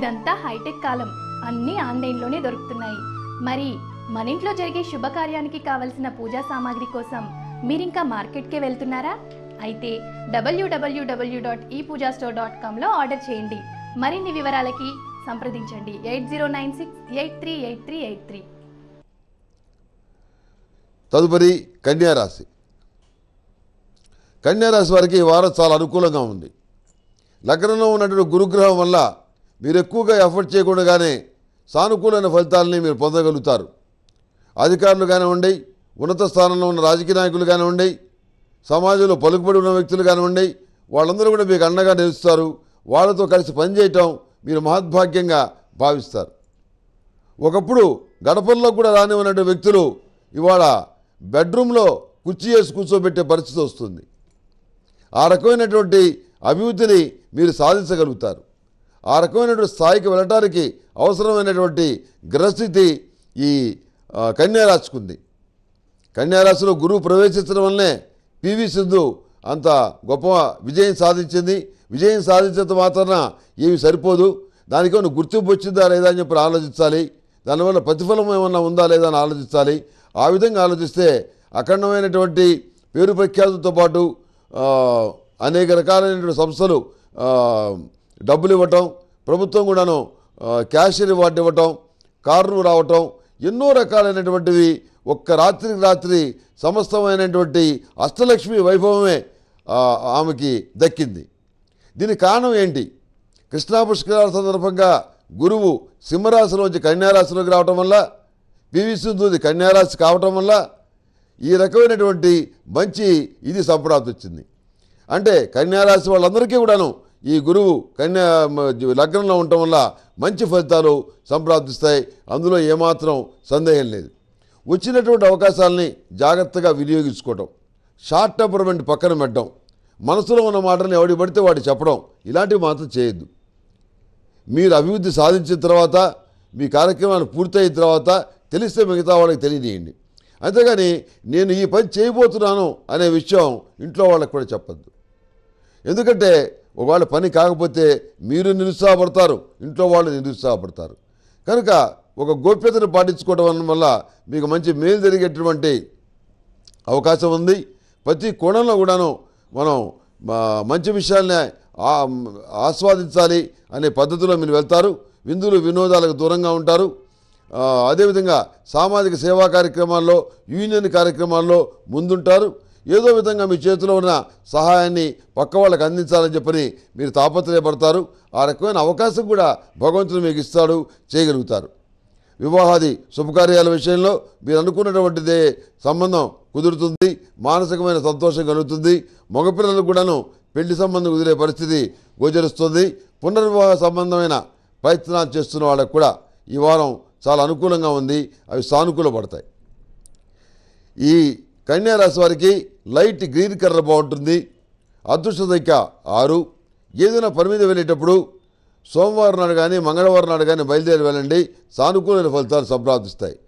ఇదంతా హైటెక్ కాలం అన్నీ ఆన్లైన్లోనే దొరుకుతున్నాయి మరి మన ఇంట్లో జరిగే శుభకార్యానికి కావలసిన పూజా సామాగ్రి కోసం మీరింకా మార్కెట్కే వెళ్తున్నారా అయితే W W W dot E Pooja store dot కామ్లో ఆర్డర్ చేయండి మరిన్ని వివరాలకి సంప్రదించండి eight zero nine six eight three eight three eight three తదుపరి కన్యారాశి కన్యారాశి వారికి ఈ వారం చాలా అనుకూలంగా ఉంది లగ్నంలో ఉన్నటువంటి గురుగ్రహం వల్ల మీరు ఎక్కువగా ఎఫర్ట్ చేయకుండానే సానుకూలమైన ఫలితాలని మీరు పొందగలుగుతారు అధికారులు కానివ్వండి ఉన్నత స్థానంలో ఉన్న రాజకీయ నాయకులు కానివ్వండి సమాజంలో పలుకుబడి ఉన్న వ్యక్తులు కానివ్వండి వాళ్ళందరూ కూడా మీకు అండగా నిలుస్తారు వాళ్ళతో కలిసి పనిచేయటం మీరు మహద్భాగ్యంగా భావిస్తారు ఒకప్పుడు గడపల్లో కూడా రాని ఉన్నటువంటి వ్యక్తులు ఇవాళ బెడ్రూమ్లో కుర్చీ చేసి కూర్చోబెట్టే పరిస్థితి వస్తుంది ఆ రకమైనటువంటి అభివృద్ధిని మీరు సాధించగలుగుతారు ఆ రకమైనటువంటి స్థాయికి వెళ్ళటానికి అవసరమైనటువంటి గ్రహస్థితి ఈ కన్యారాశికుంది కన్యారాశిలో గురువు ప్రవేశించడం వల్లనే పివి సింధు అంత గొప్ప విజయం సాధించింది విజయం సాధించినంత మాత్రాన ఏమి సరిపోదు దానికి ఏమైనా గుర్తింపు వచ్చిందా లేదా అని చెప్పి ఆలోచించాలి దానివల్ల ప్రతిఫలం ఏమన్నా ఉందా లేదా అని ఆలోచించాలి ఆ విధంగా ఆలోచిస్తే అఖండమైనటువంటి పేరు ప్రఖ్యాతులతో పాటు అనేక రకాలైనటువంటి సంస్థలు డబ్బులు ఇవ్వటం ప్రభుత్వం కూడాను క్యాష్ రివార్డు ఇవ్వటం కార్లు రావటం ఎన్నో రకాలైనటువంటివి ఒక్క రాత్రికి రాత్రి సమస్తమైనటువంటి అష్టలక్ష్మి వైభవమే ఆమెకి దక్కింది దీని కారణం ఏంటి కృష్ణా పుష్కరాల సందర్భంగా గురువు సింహరాశిలోంచి కన్యారాశిలోకి రావటం వల్ల పివి సింధుది కన్యారాశి కావటం వల్ల ఈ రకమైనటువంటి మంచి ఇది సంప్రాప్తి వచ్చింది అంటే కన్యారాశి వాళ్ళందరికీ కూడాను ఈ గురువు కన్యా లగ్నంలో ఉండటం వల్ల మంచి ఫలితాలు సంప్రాప్తిస్తాయి అందులో ఏమాత్రం సందేహం లేదు వచ్చినటువంటి అవకాశాలని జాగ్రత్తగా వినియోగించుకోవటం షార్ట్ టెంపర్మెంట్ పక్కన పెట్టడం మనసులో ఉన్న మాటలను ఎవడి పడితే వాడు చెప్పడం ఇలాంటివి మాత్రం చేయొద్దు మీరు అభివృద్ధి సాధించిన తర్వాత మీ కార్యక్రమాలు పూర్తయిన తర్వాత తెలిస్తే మిగతా వాళ్ళకి తెలియజేయండి అంతేగాని నేను ఈ పని చేయబోతున్నాను అనే విషయం ఇంట్లో వాళ్ళకి కూడా చెప్పద్దు ఎందుకంటే ఒకవేళ పని కాకపోతే మీరు నిరుత్సాహపడతారు ఇంట్లో వాళ్ళు నిరుత్సాహపడతారు కనుక ఒక గోప్యతను పాటించుకోవడం వల్ల మీకు మంచి మేలు జరిగేటటువంటి అవకాశం ఉంది ప్రతి కోణంలో కూడాను మనం మంచి విషయాల్ని ఆస్వాదించాలి అనే పద్ధతిలో మీరు వెళ్తారు విందులు వినోదాలకు దూరంగా ఉంటారు అదేవిధంగా సామాజిక సేవా కార్యక్రమాల్లో యూనియన్ కార్యక్రమాల్లో ముందుంటారు ఏదో విధంగా మీ చేతిలో ఉన్న సహాయాన్ని పక్క వాళ్ళకి అందించాలని చెప్పని మీరు తాపత్రయపడతారు ఆ రకమైన అవకాశం కూడా భగవంతుడు మీకు ఇస్తాడు చేయగలుగుతారు వివాహాది శుభకార్యాల విషయంలో మీరు అనుకున్నటువంటిదే సంబంధం కుదురుతుంది మానసికమైన సంతోషం కలుగుతుంది మగపిల్లలకు కూడాను పెళ్లి సంబంధం కుదిరే పరిస్థితి గోచరిస్తుంది పునర్వివాహ సంబంధమైన ప్రయత్నాలు చేస్తున్న వాళ్ళకు కూడా ఈ వారం చాలా అనుకూలంగా ఉంది అవి సానుకూలపడతాయి ఈ రాశి వారికి లైట్ గ్రీన్ కలర్ బాగుంటుంది అదృష్ట సంఖ్య ఆరు ఏదైనా పని మీద వెళ్ళేటప్పుడు సోమవారం నాడు కానీ మంగళవారం నాడు కానీ బయలుదేరి వెళ్ళండి సానుకూల ఫలితాలు సంప్రాదిస్తాయి